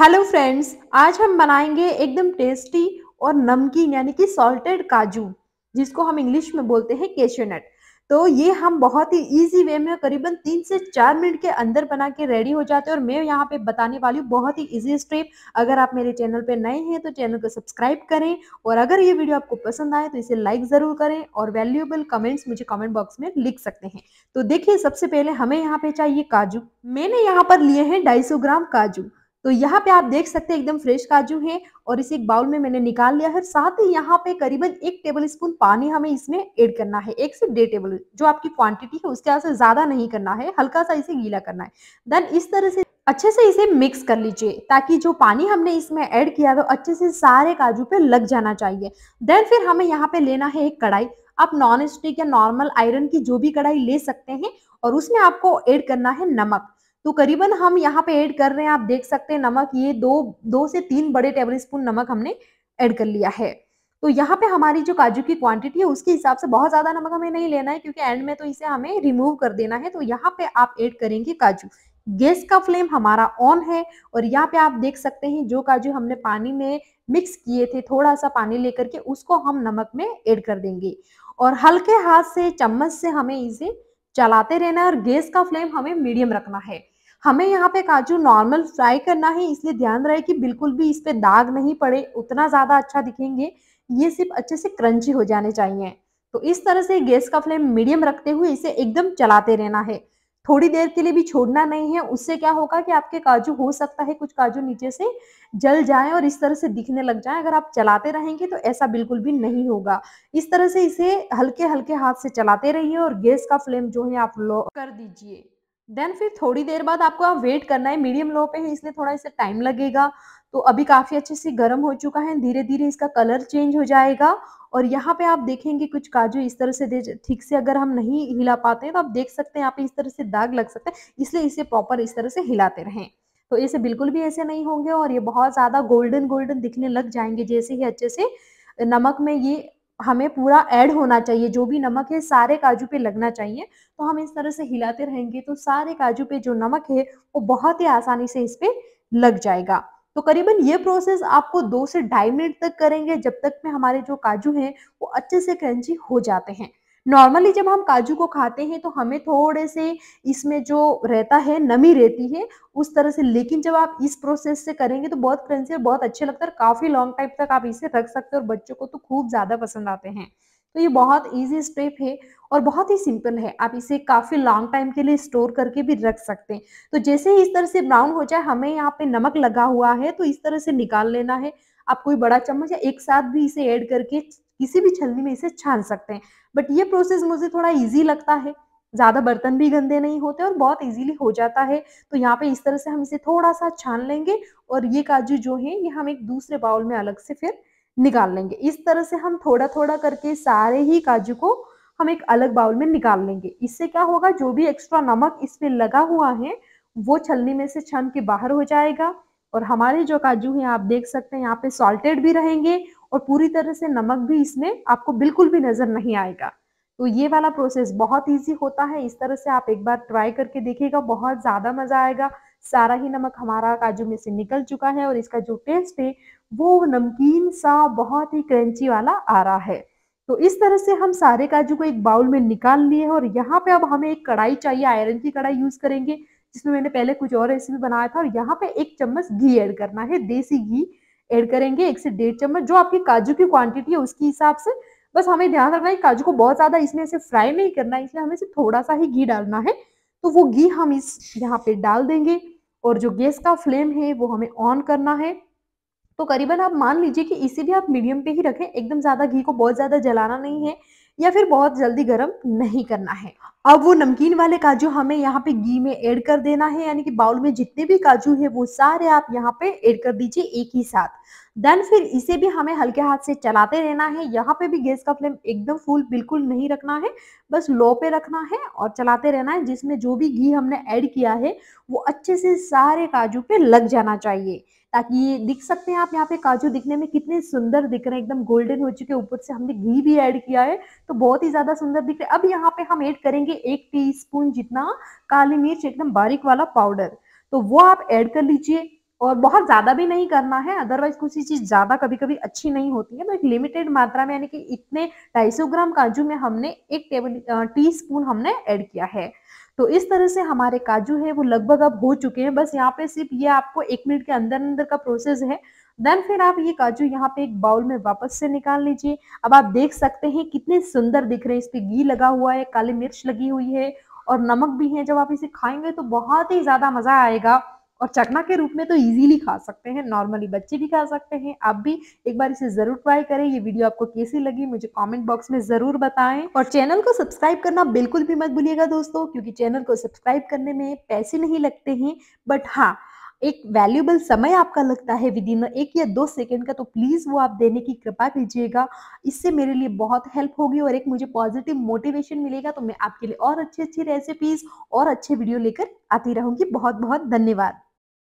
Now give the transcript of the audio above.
hello friends आज हम बनाएंगे एकदम टेस्टी और नमकीन यानी कि सॉल्टेड काजू जिसको हम इंग्लिश में बोलते हैं केशोनट नट तो ये हम बहुत ही इजी वे में करीबन तीन से चार मिनट के अंदर बना के रेडी हो जाते हैं और मैं यहाँ पे बताने वाली हूँ बहुत ही इजी स्टेप अगर आप मेरे चैनल पे नए हैं तो चैनल को सब्सक्राइब करें और अगर ये वीडियो आपको पसंद आए तो इसे लाइक ज़रूर करें और वैल्यूएबल कमेंट्स मुझे कमेंट बॉक्स में लिख सकते हैं तो देखिए सबसे पहले हमें यहाँ पे चाहिए काजू मैंने यहाँ पर लिए हैं ढाई ग्राम काजू तो यहाँ पे आप देख सकते हैं एकदम फ्रेश काजू है और इसे एक बाउल में मैंने निकाल लिया है साथ ही यहाँ पे करीबन एक टेबल स्पून पानी हमें इसमें ऐड करना है एक से डेढ़ टेबल जो आपकी क्वांटिटी है उसके से ज्यादा नहीं करना है हल्का सा इसे गीला करना है देन इस तरह से अच्छे से इसे मिक्स कर लीजिए ताकि जो पानी हमने इसमें ऐड किया है वो अच्छे से सारे काजू पे लग जाना चाहिए देन फिर हमें यहाँ पे लेना है एक कढ़ाई आप नॉन स्टिक या नॉर्मल आयरन की जो भी कढ़ाई ले सकते हैं और उसमें आपको ऐड करना है नमक तो करीबन हम यहाँ पे ऐड कर रहे हैं आप देख सकते हैं नमक ये दो दो से तीन बड़े टेबल स्पून नमक हमने ऐड कर लिया है तो यहाँ पे हमारी जो काजू की क्वांटिटी है उसके हिसाब से बहुत ज्यादा नमक हमें नहीं लेना है क्योंकि एंड में तो इसे हमें रिमूव कर देना है तो यहाँ पे आप ऐड करेंगे काजू गैस का फ्लेम हमारा ऑन है और यहाँ पे आप देख सकते हैं जो काजू हमने पानी में मिक्स किए थे थोड़ा सा पानी लेकर के उसको हम नमक में ऐड कर देंगे और हल्के हाथ से चम्मच से हमें इसे चलाते रहना है और गैस का फ्लेम हमें मीडियम रखना है हमें यहाँ पे काजू नॉर्मल फ्राई करना है इसलिए ध्यान रहे कि बिल्कुल भी इस पे दाग नहीं पड़े उतना ज्यादा अच्छा दिखेंगे ये सिर्फ अच्छे से क्रंची हो जाने चाहिए तो इस तरह से गैस का फ्लेम मीडियम रखते हुए इसे एकदम चलाते रहना है थोड़ी देर के लिए भी छोड़ना नहीं है उससे क्या होगा कि आपके काजू हो सकता है कुछ काजू नीचे से जल जाए और इस तरह से दिखने लग जाए अगर आप चलाते रहेंगे तो ऐसा बिल्कुल भी नहीं होगा इस तरह से इसे हल्के हल्के हाथ से चलाते रहिए और गैस का फ्लेम जो है आप लो कर दीजिए देन फिर थोड़ी देर बाद आपको आप वेट करना है मीडियम लो पे है इसलिए थोड़ा इसे टाइम लगेगा तो अभी काफ़ी अच्छे से गर्म हो चुका है धीरे धीरे इसका कलर चेंज हो जाएगा और यहाँ पे आप देखेंगे कुछ काजू इस तरह से ठीक से अगर हम नहीं हिला पाते हैं तो आप देख सकते हैं यहाँ पे इस तरह से दाग लग सकते हैं इसलिए इसे प्रॉपर इस तरह से हिलाते रहें तो इसे बिल्कुल भी ऐसे नहीं होंगे और ये बहुत ज़्यादा गोल्डन गोल्डन दिखने लग जाएंगे जैसे ही अच्छे से नमक में ये हमें पूरा ऐड होना चाहिए जो भी नमक है सारे काजू पे लगना चाहिए तो हम इस तरह से हिलाते रहेंगे तो सारे काजू पे जो नमक है वो बहुत ही आसानी से इस पे लग जाएगा तो करीबन ये प्रोसेस आपको दो से ढाई मिनट तक करेंगे जब तक में हमारे जो काजू हैं वो अच्छे से क्रंची हो जाते हैं नॉर्मली जब हम काजू को खाते हैं तो हमें थोड़े से इसमें जो रहता है नमी रहती है उस तरह से लेकिन जब आप इस प्रोसेस से करेंगे तो बहुत क्रंची और बहुत अच्छे लगता है काफ़ी लॉन्ग टाइम तक आप इसे रख सकते हैं और बच्चों को तो खूब ज़्यादा पसंद आते हैं तो ये बहुत इजी स्टेप है और बहुत ही सिंपल है आप इसे काफ़ी लॉन्ग टाइम के लिए स्टोर करके भी रख सकते हैं तो जैसे ही इस तरह से ब्राउन हो जाए हमें यहाँ पे नमक लगा हुआ है तो इस तरह से निकाल लेना है आप कोई बड़ा चम्मच या एक साथ भी इसे ऐड करके किसी भी छलनी में इसे छान सकते हैं बट ये प्रोसेस मुझे थोड़ा ईजी लगता है ज़्यादा बर्तन भी गंदे नहीं होते और बहुत इजीली हो जाता है तो यहाँ पे इस तरह से हम इसे थोड़ा सा छान लेंगे और ये काजू जो है ये हम एक दूसरे बाउल में अलग से फिर निकाल लेंगे इस तरह से हम थोड़ा थोड़ा करके सारे ही काजू को हम एक अलग बाउल में निकाल लेंगे इससे क्या होगा जो भी एक्स्ट्रा नमक इसमें लगा हुआ है वो छलनी में से छान के बाहर हो जाएगा और हमारे जो काजू है आप देख सकते हैं यहाँ पे सॉल्टेड भी रहेंगे और पूरी तरह से नमक भी इसमें आपको बिल्कुल भी नज़र नहीं आएगा तो ये वाला प्रोसेस बहुत इजी होता है इस तरह से आप एक बार ट्राई करके देखिएगा बहुत ज़्यादा मज़ा आएगा सारा ही नमक हमारा काजू में से निकल चुका है और इसका जो टेस्ट है वो नमकीन सा बहुत ही क्रंची वाला आ रहा है तो इस तरह से हम सारे काजू को एक बाउल में निकाल लिए और यहाँ पे अब हमें एक कढ़ाई चाहिए आयरन की कढ़ाई यूज करेंगे जिसमें मैंने पहले कुछ और रेसिपी बनाया था और यहाँ पे एक चम्मच घी ऐड करना है देसी घी ऐड करेंगे एक से डेढ़ चम्मच जो आपकी काजू की क्वांटिटी है उसके हिसाब से बस हमें ध्यान रखना है काजू को बहुत ज्यादा इसमें ऐसे फ्राई नहीं करना है इसलिए हमें इसे थोड़ा सा ही घी डालना है तो वो घी हम इस यहाँ पे डाल देंगे और जो गैस का फ्लेम है वो हमें ऑन करना है तो करीबन आप मान लीजिए कि इसे भी आप मीडियम पे ही रखें एकदम ज़्यादा घी को बहुत ज़्यादा जलाना नहीं है या फिर बहुत जल्दी गर्म नहीं करना है अब वो नमकीन वाले काजू हमें यहाँ पे घी में ऐड कर देना है यानी कि बाउल में जितने भी काजू है वो सारे आप यहाँ पे ऐड कर दीजिए एक ही साथ देन फिर इसे भी हमें हल्के हाथ से चलाते रहना है यहाँ पे भी गैस का फ्लेम एकदम फुल बिल्कुल नहीं रखना है बस लो पे रखना है और चलाते रहना है जिसमें जो भी घी हमने ऐड किया है वो अच्छे से सारे काजू पे लग जाना चाहिए ताकि ये दिख सकते हैं आप यहाँ पे काजू दिखने में कितने सुंदर दिख रहे हैं एकदम गोल्डन हो चुके ऊपर से हमने घी भी ऐड किया है तो बहुत ही ज्यादा सुंदर दिख रहे हैं अब यहाँ पे हम ऐड करेंगे एक टीस्पून जितना काली मिर्च एकदम बारीक वाला पाउडर तो वो आप ऐड कर लीजिए और बहुत ज्यादा भी नहीं करना है अदरवाइज कुछ चीज ज्यादा कभी कभी अच्छी नहीं होती है तो एक लिमिटेड मात्रा में यानी कि इतने ढाई ग्राम काजू में हमने एक टेबल टी स्पून हमने ऐड किया है तो इस तरह से हमारे काजू है वो लगभग अब हो चुके हैं बस यहाँ पे सिर्फ ये आपको एक मिनट के अंदर अंदर का प्रोसेस है देन फिर आप ये काजू यहाँ पे एक बाउल में वापस से निकाल लीजिए अब आप देख सकते हैं कितने सुंदर दिख रहे हैं इस पे घी लगा हुआ है काली मिर्च लगी हुई है और नमक भी है जब आप इसे खाएंगे तो बहुत ही ज्यादा मजा आएगा और चकना के रूप में तो इजीली खा सकते हैं नॉर्मली बच्चे भी खा सकते हैं आप भी एक बार इसे जरूर ट्राई करें ये वीडियो आपको कैसी लगी मुझे कॉमेंट बॉक्स में जरूर बताएं और चैनल को सब्सक्राइब करना बिल्कुल भी मत भूलिएगा दोस्तों क्योंकि चैनल को सब्सक्राइब करने में पैसे नहीं लगते हैं बट हाँ एक वैल्यूबल समय आपका लगता है विद इन एक या दो सेकेंड का तो प्लीज़ वो आप देने की कृपा कीजिएगा इससे मेरे लिए बहुत हेल्प होगी और एक मुझे पॉजिटिव मोटिवेशन मिलेगा तो मैं आपके लिए और अच्छी अच्छी रेसिपीज़ और अच्छे वीडियो लेकर आती रहूंगी बहुत बहुत धन्यवाद